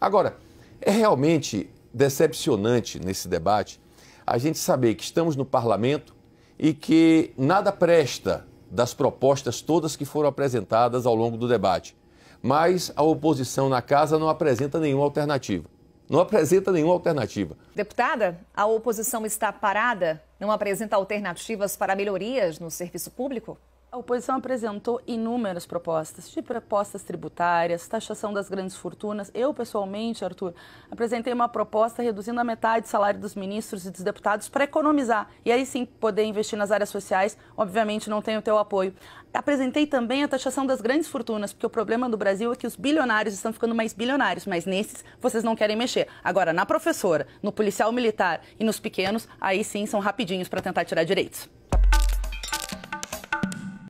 Agora, é realmente decepcionante nesse debate a gente saber que estamos no parlamento e que nada presta das propostas todas que foram apresentadas ao longo do debate. Mas a oposição na casa não apresenta nenhuma alternativa. Não apresenta nenhuma alternativa. Deputada, a oposição está parada? Não apresenta alternativas para melhorias no serviço público? A oposição apresentou inúmeras propostas, de propostas tributárias, taxação das grandes fortunas. Eu, pessoalmente, Arthur, apresentei uma proposta reduzindo a metade o salário dos ministros e dos deputados para economizar e aí sim poder investir nas áreas sociais. Obviamente, não tenho o teu apoio. Apresentei também a taxação das grandes fortunas, porque o problema do Brasil é que os bilionários estão ficando mais bilionários, mas nesses vocês não querem mexer. Agora, na professora, no policial militar e nos pequenos, aí sim são rapidinhos para tentar tirar direitos.